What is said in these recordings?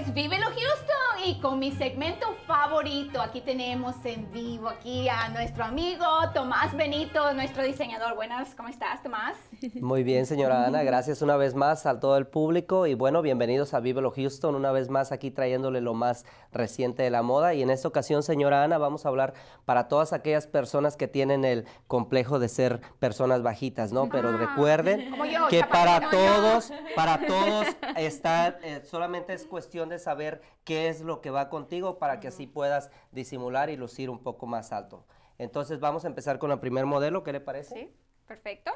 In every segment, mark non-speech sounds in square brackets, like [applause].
¡Vive pues, Vívelo Houston con mi segmento favorito, aquí tenemos en vivo aquí a nuestro amigo Tomás Benito, nuestro diseñador. Buenas, ¿cómo estás, Tomás? Muy bien, señora Ana. Gracias una vez más a todo el público y bueno, bienvenidos a Vivelo Houston, una vez más aquí trayéndole lo más reciente de la moda. Y en esta ocasión, señora Ana, vamos a hablar para todas aquellas personas que tienen el complejo de ser personas bajitas, ¿no? Pero ah. recuerden que para todos, para todos [laughs] está, eh, solamente es cuestión de saber qué es lo que va contigo para que así puedas disimular y lucir un poco más alto. Entonces vamos a empezar con el primer modelo, ¿qué le parece? Sí, perfecto.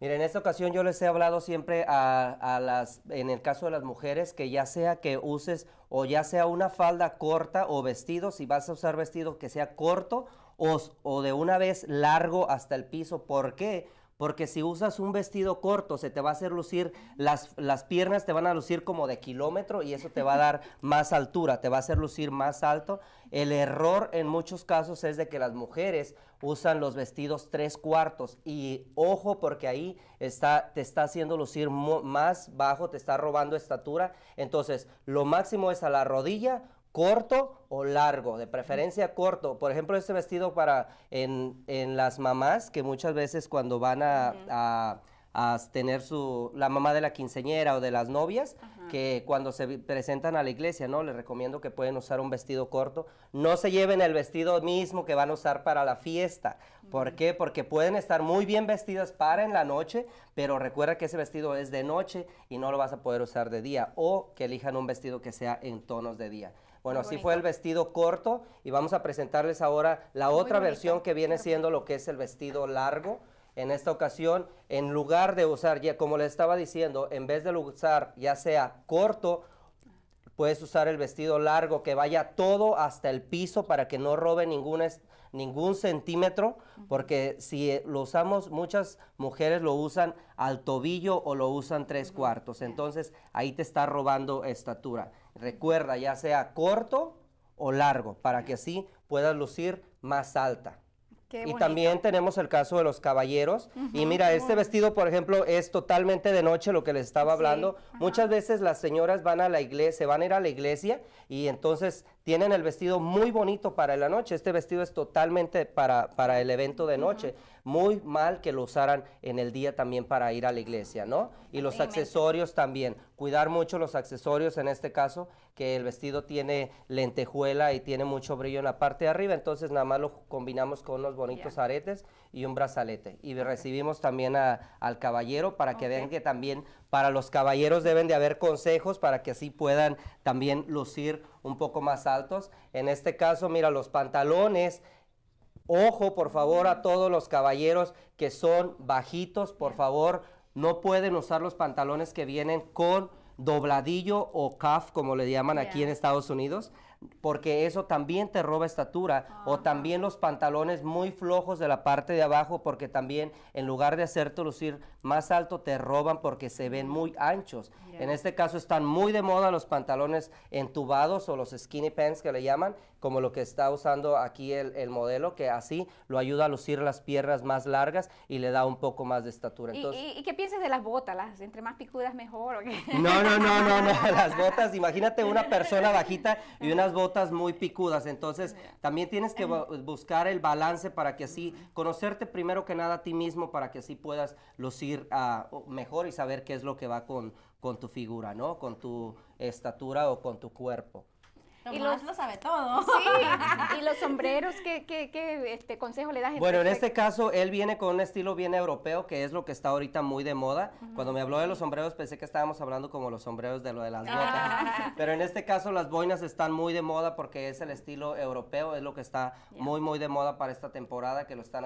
Mira, en esta ocasión yo les he hablado siempre a, las, en el caso de las mujeres, que ya sea que uses o ya sea una falda corta o vestido, si vas a usar vestido que sea corto o, o de una vez largo hasta el piso. ¿Por qué? porque si usas un vestido corto se te va a hacer lucir, las, piernas te van a lucir como de kilómetro y eso te va a dar [laughs] más altura, te va a hacer lucir más alto. El error en muchos casos es de que las mujeres usan los vestidos tres cuartos y ojo porque ahí está, te está haciendo lucir más bajo, te está robando estatura. Entonces, lo máximo es a la rodilla corto o largo, de preferencia corto. Por ejemplo, este vestido para en, en las mamás que muchas veces cuando van a, a a tener la mamá de la quinceñera o de las novias, que cuando se presentan a la iglesia, ¿no? Les recomiendo que pueden usar un vestido corto. No se lleven el vestido mismo que van a usar para la fiesta. ¿Por qué? Porque pueden estar muy bien vestidas para en la noche, pero recuerda que ese vestido es de noche y no lo vas a poder usar de día. O que elijan un vestido que sea en tonos de día. Bueno, así fue el vestido corto y vamos a presentarles ahora la otra versión que viene siendo lo que es el vestido largo en esta ocasión, en lugar de usar, ya como les estaba diciendo, en vez de usar ya sea corto, puedes usar el vestido largo que vaya todo hasta el piso para que no robe ningún, ningún centímetro, porque si eh, lo usamos, muchas mujeres lo usan al tobillo o lo usan tres cuartos, entonces ahí te está robando estatura. Recuerda, ya sea corto o largo, para que así puedas lucir más alta y también tenemos el caso de los caballeros. y mira, este vestido, por ejemplo, es totalmente de noche, lo que les estaba hablando. Muchas veces las señoras van a la iglesia, se van a ir a la iglesia y entonces tienen el vestido muy bonito para la noche. Este vestido es totalmente para, para el evento de noche. Muy mal que lo usaran en el día también para ir a la iglesia, ¿no? Y los accesorios también. Cuidar mucho los accesorios, en este caso, que el vestido tiene lentejuela y tiene mucho brillo en la parte de arriba. Entonces nada más lo combinamos con unos bonitos aretes y un brazalete. Y recibimos también al caballero para que vean que también para los caballeros deben de haber consejos para que así puedan también lucir un poco más altos. En este caso, mira, los pantalones. Ojo, por favor, a todos los caballeros que son bajitos, por favor, no pueden usar los pantalones que vienen con dobladillo o cuff, como le llaman aquí en Estados Unidos porque eso también te roba estatura o también los pantalones muy flojos de la parte de abajo porque también en lugar de hacerte lucir más alto te roban porque se ven muy anchos. En este caso están muy de moda los pantalones entubados o los skinny pants que le llaman, como lo que está usando aquí el, modelo que así lo ayuda a lucir las piernas más largas y le da un poco más de estatura. ¿Y, qué piensas de las botas? Las, entre más picudas mejor. No, no, no, no, no, [laughs] las botas, imagínate una persona bajita y una botas muy picudas. Entonces, también tienes que buscar el balance para que así, conocerte primero que nada a ti mismo, para que así puedas lucir ah, mejor y saber qué es lo que va con, con tu figura, ¿no? Con tu estatura o con tu cuerpo y los, lo sabe todo. Sí, [laughs] y los sombreros, ¿qué, qué, qué este, consejo le das? Bueno, en este caso, él viene con un estilo bien europeo, que es lo que está ahorita muy de moda. Cuando me habló de los sombreros, pensé que estábamos hablando como los sombreros de lo de las ah. botas. [laughs] Pero en este caso, las boinas están muy de moda porque es el estilo europeo, es lo que está muy, muy de moda para esta temporada, que lo están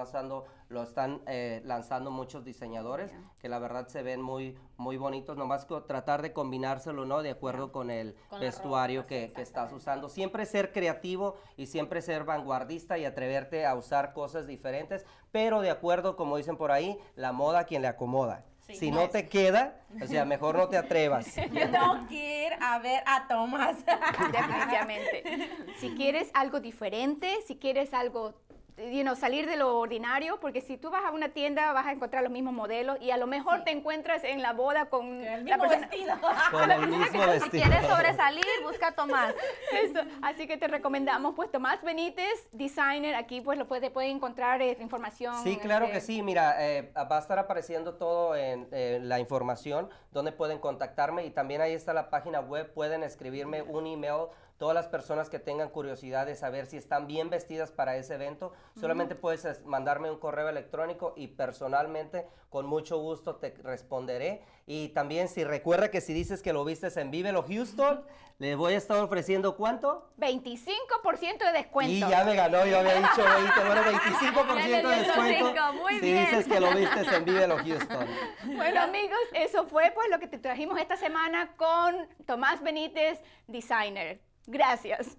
lo están eh, lanzando muchos diseñadores, que la verdad se ven muy, muy bonitos, nomás tratar de combinárselo, ¿no? De acuerdo con el vestuario que, está sucediendo. Siempre ser creativo y siempre ser vanguardista y atreverte a usar cosas diferentes, pero de acuerdo, como dicen por ahí, la moda quien le acomoda. si no te queda, o sea, mejor no te atrevas. [laughs] Yo tengo que ver a Tomás. Definitivamente. Si quieres algo diferente, si quieres algo salir de lo ordinario, porque si tú vas a una tienda vas a encontrar los mismos modelos y a lo mejor te encuentras en la boda con el mismo vestido. Con el mismo vestido. [laughs] Si quieres sobresalir, busca Tomás. [laughs] Eso. Así que te recomendamos, pues Tomás Benítez, designer, aquí pues lo puedes puede encontrar eh, información. Sí, claro que este sí, mira, eh, va a estar apareciendo todo en, en la información, donde pueden contactarme y también ahí está la página web, pueden escribirme un email todas las personas que tengan curiosidad de saber si están bien vestidas para ese evento, Solamente puedes mandarme un correo electrónico y personalmente con mucho gusto te responderé. Y también si recuerda que si dices que lo viste en Vivelo Houston, le voy a estar ofreciendo cuánto? 25% de descuento. Y ya me ganó, yo había dicho 20, [laughs] bueno, 25% de descuento. si dices que lo viste en Vivelo Houston. [laughs] Bueno, amigos, eso fue pues lo que te trajimos esta semana con Tomás Benítez, designer. Gracias.